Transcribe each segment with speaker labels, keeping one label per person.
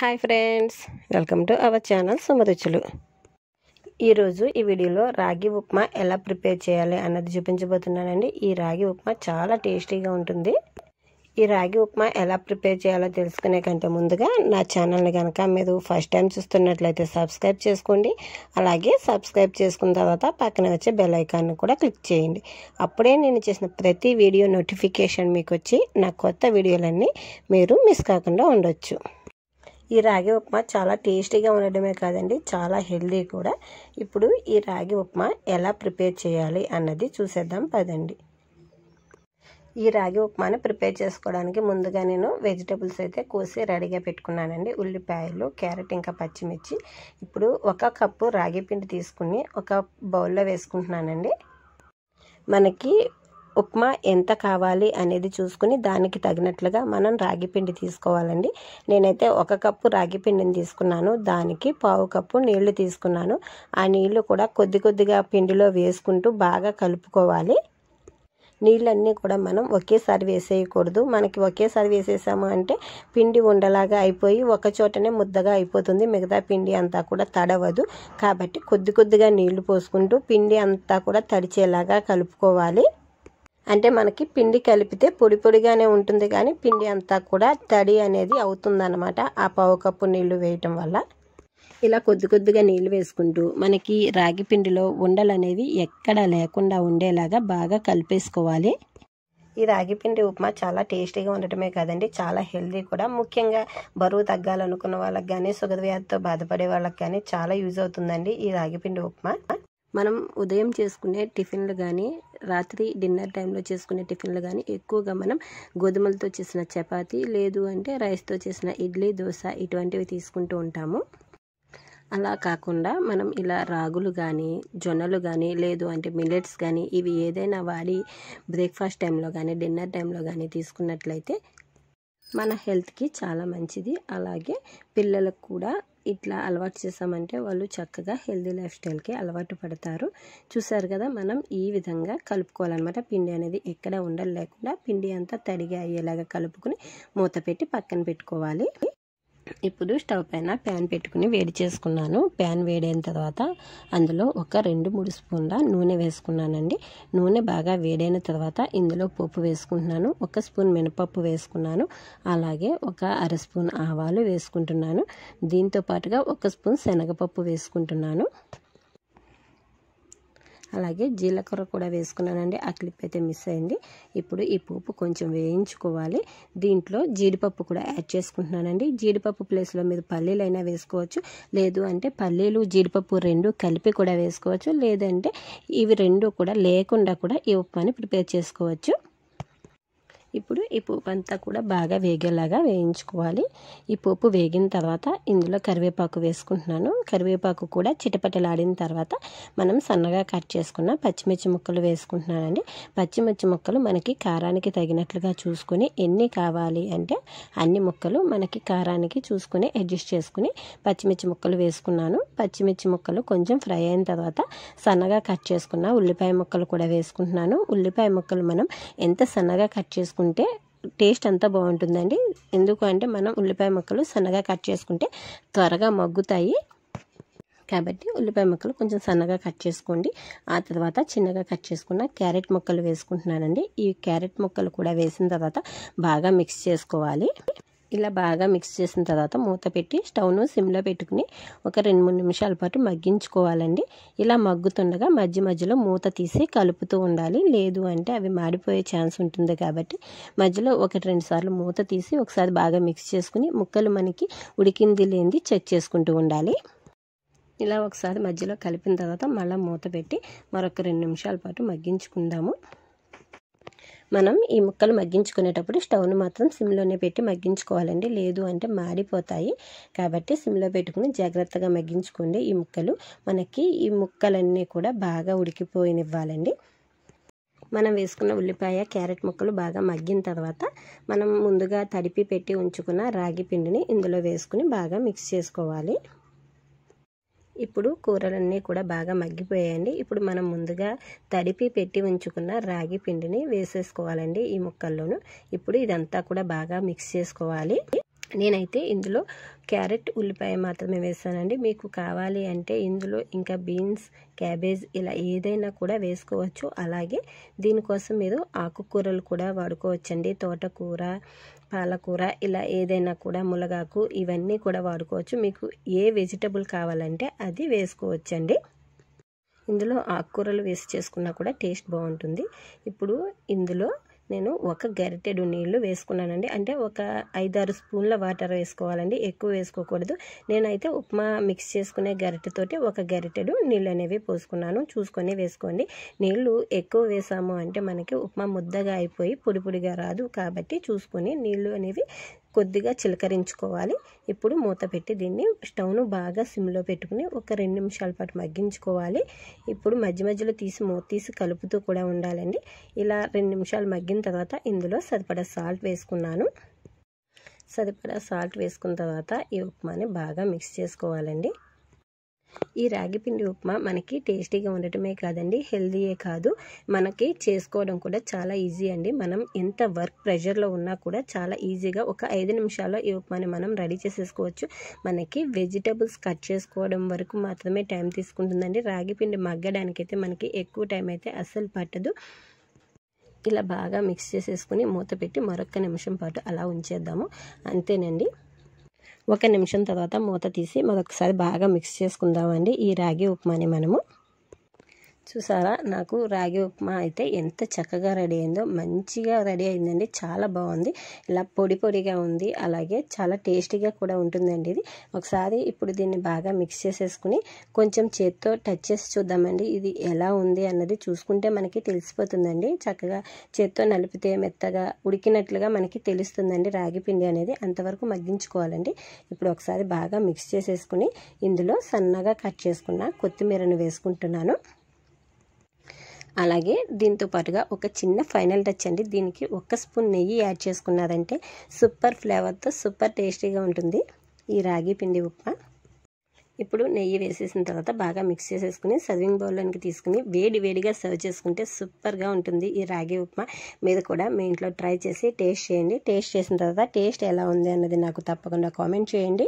Speaker 1: hi friends welcome to our channel Sumaruchulu ఈరోజు ఈ వీడియోలో రాగి ఉప్మా ఎలా ప్రిపేర్ చేయాలి అన్నది చూపించబోతున్నానండి ఈ రాగి ఉప్మా చాలా టేస్టీగా ఉంటుంది ఈ రాగి ఉప్మా ఎలా ప్రిపేర్ చేయాలో తెలుసుకునే కంటే ముందుగా నా ఛానల్ని కనుక మీరు ఫస్ట్ టైం చూస్తున్నట్లయితే సబ్స్క్రైబ్ చేసుకోండి అలాగే సబ్స్క్రైబ్ చేసుకున్న తర్వాత పక్కన వచ్చే బెల్ కూడా క్లిక్ చేయండి అప్పుడే నేను చేసిన ప్రతి వీడియో నోటిఫికేషన్ మీకు వచ్చి నా కొత్త వీడియోలన్నీ మీరు మిస్ కాకుండా ఉండొచ్చు ఈ రాగి ఉప్మా చాలా టేస్టీగా ఉండడమే కాదండి చాలా హెల్దీ కూడా ఇప్పుడు ఈ రాగి ఉప్మా ఎలా ప్రిపేర్ చేయాలి అన్నది చూసేద్దాం పదండి ఈ రాగి ఉప్మాని ప్రిపేర్ చేసుకోవడానికి ముందుగా నేను వెజిటబుల్స్ అయితే కోసి రెడీగా పెట్టుకున్నానండి ఉల్లిపాయలు క్యారెట్ ఇంకా పచ్చిమిర్చి ఇప్పుడు ఒక కప్పు రాగి పిండి తీసుకుని ఒక బౌల్లో వేసుకుంటున్నానండి మనకి ఉప్మా ఎంత కావాలి అనేది చూసుకుని దానికి తగినట్లుగా మనం రాగి పిండి తీసుకోవాలండి నేనైతే ఒక కప్పు రాగి పిండిని తీసుకున్నాను దానికి పావు కప్పు నీళ్లు తీసుకున్నాను ఆ నీళ్లు కూడా కొద్ది కొద్దిగా పిండిలో వేసుకుంటూ బాగా కలుపుకోవాలి నీళ్ళన్నీ కూడా మనం ఒకేసారి వేసేయకూడదు మనకి ఒకేసారి వేసేసాము అంటే పిండి ఉండలాగా అయిపోయి ఒక చోటనే ముద్దగా అయిపోతుంది మిగతా పిండి అంతా కూడా తడవదు కాబట్టి కొద్ది కొద్దిగా నీళ్లు పోసుకుంటూ పిండి అంతా కూడా తడిచేలాగా కలుపుకోవాలి అంటే మనకి పిండి కలిపితే పొడి పొడిగానే ఉంటుంది కానీ పిండి అంతా కూడా తడి అనేది అవుతుందన్నమాట ఆ పావు కప్పు నీళ్లు వేయటం వల్ల ఇలా కొద్ది కొద్దిగా నీళ్ళు వేసుకుంటూ మనకి రాగి పిండిలో ఉండలు అనేవి ఎక్కడా లేకుండా ఉండేలాగా బాగా కలిపేసుకోవాలి ఈ రాగిపిండి ఉప్మా చాలా టేస్టీగా ఉండటమే కదండి చాలా హెల్దీ కూడా ముఖ్యంగా బరువు తగ్గాలనుకున్న వాళ్ళకి కానీ సుగర్ వ్యాధితో బాధపడే వాళ్ళకి కానీ చాలా యూజ్ అవుతుందండి ఈ రాగిపిండి ఉప్మా మనం ఉదయం చేసుకునే టిఫిన్లు కానీ రాత్రి డిన్నర్ టైంలో చేసుకునే టిఫిన్లు కానీ ఎక్కువగా మనం గోధుమలతో చేసిన చపాతి లేదు అంటే రైస్తో చేసిన ఇడ్లీ దోశ ఇటువంటివి తీసుకుంటూ ఉంటాము అలా కాకుండా మనం ఇలా రాగులు కానీ జొన్నలు కానీ లేదు అంటే మిల్లెట్స్ కానీ ఇవి ఏదైనా వాడి బ్రేక్ఫాస్ట్ టైంలో కానీ డిన్నర్ టైంలో కానీ తీసుకున్నట్లయితే మన హెల్త్కి చాలా మంచిది అలాగే పిల్లలకు కూడా ఇట్లా అలవాటు చేసామంటే వాళ్ళు చక్కగా హెల్దీ లైఫ్ స్టైల్కి అలవాటు పడతారు చూసారు కదా మనం ఈ విధంగా కలుపుకోవాలన్నమాట పిండి అనేది ఎక్కడ ఉండలేకుండా పిండి అంతా తడిగా అయ్యేలాగా కలుపుకుని మూత పెట్టి పక్కన పెట్టుకోవాలి ఇప్పుడు స్టవ్ పైన ప్యాన్ పెట్టుకుని వేడి చేసుకున్నాను ప్యాన్ వేడైన తర్వాత అందులో ఒక రెండు మూడు స్పూన్ల నూనె వేసుకున్నానండి నూనె బాగా వేడైన తర్వాత ఇందులో పప్పు వేసుకుంటున్నాను ఒక స్పూన్ మినపప్పు వేసుకున్నాను అలాగే ఒక అర స్పూన్ ఆవాలు వేసుకుంటున్నాను దీంతో పాటుగా ఒక స్పూన్ శనగపప్పు వేసుకుంటున్నాను అలాగే జీలకర్ర కూడా వేసుకున్నానండి ఆ క్లిప్ అయితే మిస్ అయింది ఇప్పుడు ఈ పోపు కొంచెం వేయించుకోవాలి దీంట్లో జీడిపప్పు కూడా యాడ్ చేసుకుంటున్నానండి జీడిపప్పు ప్లేస్లో మీరు పల్లీలైనా వేసుకోవచ్చు లేదు అంటే పల్లీలు జీడిపప్పు రెండు కలిపి కూడా వేసుకోవచ్చు లేదంటే ఇవి రెండు కూడా లేకుండా కూడా ఈ ఉప్మాని ప్రిపేర్ చేసుకోవచ్చు ఇప్పుడు ఈ పోపు అంతా కూడా బాగా వేగేలాగా వేయించుకోవాలి ఈ పోపు వేగిన తర్వాత ఇందులో కరివేపాకు వేసుకుంటున్నాను కరివేపాకు కూడా చిటపటలాడిన తర్వాత మనం సన్నగా కట్ చేసుకున్న పచ్చిమిర్చి ముక్కలు వేసుకుంటున్నానండి పచ్చిమిర్చి ముక్కలు మనకి కారానికి తగినట్లుగా చూసుకుని ఎన్ని కావాలి అంటే అన్ని ముక్కలు మనకి కారానికి చూసుకుని అడ్జస్ట్ చేసుకుని పచ్చిమిర్చి ముక్కలు వేసుకున్నాను పచ్చిమిర్చి ముక్కలు కొంచెం ఫ్రై అయిన తర్వాత సన్నగా కట్ చేసుకున్న ఉల్లిపాయ ముక్కలు కూడా వేసుకుంటున్నాను ఉల్లిపాయ ముక్కలు మనం ఎంత సన్నగా కట్ చేసుకున్నాం చేసుకుంటే టేస్ట్ అంతా బాగుంటుందండి ఎందుకు అంటే మనం ఉల్లిపాయ ముక్కలు సన్నగా కట్ చేసుకుంటే త్వరగా మగ్గుతాయి కాబట్టి ఉల్లిపాయ ముక్కలు కొంచెం సన్నగా కట్ చేసుకోండి ఆ తర్వాత చిన్నగా కట్ చేసుకున్న క్యారెట్ ముక్కలు వేసుకుంటున్నానండి ఈ క్యారెట్ ముక్కలు కూడా వేసిన తర్వాత బాగా మిక్స్ చేసుకోవాలి ఇలా బాగా మిక్స్ చేసిన తర్వాత మూత పెట్టి స్టవ్ను సిమ్లో పెట్టుకుని ఒక రెండు మూడు నిమిషాల పాటు మగ్గించుకోవాలండి ఇలా మగ్గుతుండగా మధ్య మధ్యలో మూత తీసి కలుపుతూ ఉండాలి లేదు అంటే అవి మాడిపోయే ఛాన్స్ ఉంటుంది కాబట్టి మధ్యలో ఒకటి రెండు సార్లు మూత తీసి ఒకసారి బాగా మిక్స్ చేసుకుని ముక్కలు మనకి ఉడికింది లేనిది చెక్ చేసుకుంటూ ఉండాలి ఇలా ఒకసారి మధ్యలో కలిపిన తర్వాత మళ్ళీ మూత పెట్టి మరొక రెండు నిమిషాల పాటు మగ్గించుకుందాము మనం ఈ ముక్కలు మగ్గించుకునేటప్పుడు స్టవ్ను మాత్రం సిమ్లోనే పెట్టి మగ్గించుకోవాలండి లేదు అంటే మారిపోతాయి కాబట్టి సిమ్లో పెట్టుకుని జాగ్రత్తగా మగ్గించుకోండి ఈ ముక్కలు మనకి ఈ ముక్కలన్నీ కూడా బాగా ఉడికిపోయినివ్వాలండి మనం వేసుకున్న ఉల్లిపాయ క్యారెట్ ముక్కలు బాగా మగ్గిన తర్వాత మనం ముందుగా తడిపి పెట్టి ఉంచుకున్న రాగి పిండిని ఇందులో వేసుకుని బాగా మిక్స్ చేసుకోవాలి ఇప్పుడు కూరలన్నీ కూడా బాగా మగ్గిపోయాయండి ఇప్పుడు మనం ముందుగా తడిపి పెట్టి ఉంచుకున్న రాగి పిండిని వేసేసుకోవాలండి ఈ ముక్కల్లోనూ ఇప్పుడు ఇదంతా కూడా బాగా మిక్స్ చేసుకోవాలి నేనైతే ఇందులో క్యారెట్ ఉల్లిపాయ మాత్రమే వేసానండి మీకు కావాలి అంటే ఇందులో ఇంకా బీన్స్ క్యాబేజ్ ఇలా ఏదైనా కూడా వేసుకోవచ్చు అలాగే దీనికోసం మీరు ఆకుకూరలు కూడా వాడుకోవచ్చండి తోటకూర పాలకూర ఇలా ఏదైనా కూడా ములగాకు ఇవన్నీ కూడా వాడుకోవచ్చు మీకు ఏ వెజిటబుల్ కావాలంటే అది వేసుకోవచ్చండి ఇందులో ఆకుకూరలు వేసి చేసుకున్నా కూడా టేస్ట్ బాగుంటుంది ఇప్పుడు ఇందులో నేను ఒక గరిటెడు నీళ్లు వేసుకున్నానండి అంటే ఒక ఐదారు స్పూన్ల వాటర్ వేసుకోవాలండి ఎక్కువ వేసుకోకూడదు నేనైతే ఉప్మా మిక్స్ చేసుకునే గరిటెతోటి ఒక గరిటెడు నీళ్ళు అనేవి పోసుకున్నాను చూసుకొని వేసుకోండి నీళ్లు ఎక్కువ వేసాము అంటే మనకి ఉప్మా ముద్దగా అయిపోయి పొడి పొడిగా రాదు కాబట్టి చూసుకొని నీళ్లు అనేవి కొద్దిగా చిలకరించుకోవాలి ఇప్పుడు మూత పెట్టి దీన్ని స్టవ్ను బాగా సిమ్లో పెట్టుకుని ఒక రెండు నిమిషాల పాటు మగ్గించుకోవాలి ఇప్పుడు మధ్య మధ్యలో తీసి మూత తీసి కలుపుతూ కూడా ఉండాలండి ఇలా రెండు నిమిషాలు మగ్గిన తర్వాత ఇందులో సరిపడా సాల్ట్ వేసుకున్నాను సరిపడా సాల్ట్ వేసుకున్న తర్వాత ఈ ఉప్మాని బాగా మిక్స్ చేసుకోవాలండి ఈ రాగి పిండి ఉప్మా మనకి టేస్టీగా ఉండటమే కాదండి హెల్దీయే కాదు మనకి చేసుకోవడం కూడా చాలా ఈజీ అండి మనం ఎంత వర్క్ ప్రెషర్లో ఉన్నా కూడా చాలా ఈజీగా ఒక ఐదు నిమిషాల్లో ఈ ఉప్మాని మనం రెడీ చేసేసుకోవచ్చు మనకి వెజిటబుల్స్ కట్ చేసుకోవడం వరకు మాత్రమే టైం తీసుకుంటుందండి రాగి పిండి మగ్గడానికైతే మనకి ఎక్కువ టైం అయితే అస్సలు పట్టదు ఇలా బాగా మిక్స్ చేసేసుకుని మూత పెట్టి మరొక నిమిషం పాటు అలా ఉంచేద్దాము అంతేనండి ఒక నిమిషం తర్వాత మూత తీసి మరొకసారి బాగా మిక్స్ చేసుకుందామండి ఈ రాగి ఉప్మాని మనము చూసారా నాకు రాగి ఉప్మా అయితే ఎంత చక్కగా రెడీ అయిందో మంచిగా రెడీ అయిందండి చాలా బాగుంది ఇలా పొడి పొడిగా ఉంది అలాగే చాలా టేస్టీగా కూడా ఉంటుందండి ఇది ఒకసారి ఇప్పుడు దీన్ని బాగా మిక్స్ చేసేసుకుని కొంచెం చేత్తో టచ్ చేసి చూద్దామండి ఇది ఎలా ఉంది అన్నది చూసుకుంటే మనకి తెలిసిపోతుందండి చక్కగా చేత్తో నలిపితే మెత్తగా ఉడికినట్లుగా మనకి తెలుస్తుందండి రాగి పిండి అనేది అంతవరకు మగ్గించుకోవాలండి ఇప్పుడు ఒకసారి బాగా మిక్స్ చేసేసుకుని ఇందులో సన్నగా కట్ చేసుకున్న కొత్తిమీరను వేసుకుంటున్నాను అలాగే దీంతో పాటుగా ఒక చిన్న ఫైనల్ టచ్ అండి దీనికి ఒక్క స్పూన్ నెయ్యి యాడ్ చేసుకున్నారంటే సూపర్ ఫ్లేవర్తో సూపర్ టేస్టీగా ఉంటుంది ఈ రాగి పిండి ఉప్మా ఇప్పుడు నెయ్యి వేసేసిన తర్వాత బాగా మిక్స్ చేసేసుకుని సర్వింగ్ బౌల్లోనికి తీసుకుని వేడి వేడిగా సర్వ్ చేసుకుంటే సూపర్గా ఉంటుంది ఈ రాగి ఉప్మా మీద కూడా మీ ఇంట్లో ట్రై చేసి టేస్ట్ చేయండి టేస్ట్ చేసిన తర్వాత టేస్ట్ ఎలా ఉంది అన్నది నాకు తప్పకుండా కామెంట్ చేయండి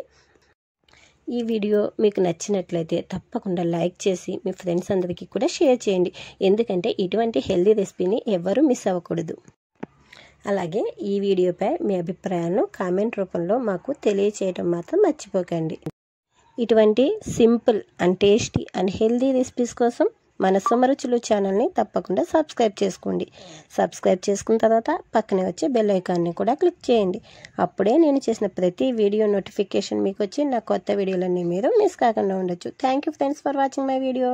Speaker 1: ఈ వీడియో మీకు నచ్చినట్లయితే తప్పకుండా లైక్ చేసి మీ ఫ్రెండ్స్ అందరికీ కూడా షేర్ చేయండి ఎందుకంటే ఇటువంటి హెల్దీ రెసిపీని ఎవరూ మిస్ అవ్వకూడదు అలాగే ఈ వీడియోపై మీ అభిప్రాయాలను కామెంట్ రూపంలో మాకు తెలియచేయడం మాత్రం మర్చిపోకండి ఇటువంటి simple and tasty and healthy recipes కోసం మన సుమరుచులు ఛానల్ని తప్పకుండా సబ్స్క్రైబ్ చేసుకోండి సబ్స్క్రైబ్ చేసుకున్న తర్వాత పక్కనే వచ్చే బెల్ ఐకాన్ని కూడా క్లిక్ చేయండి అప్పుడే నేను చేసిన ప్రతి వీడియో నోటిఫికేషన్ మీకు వచ్చి నా కొత్త వీడియోలన్నీ మీరు మిస్ కాకుండా ఉండొచ్చు thank friends for watching my video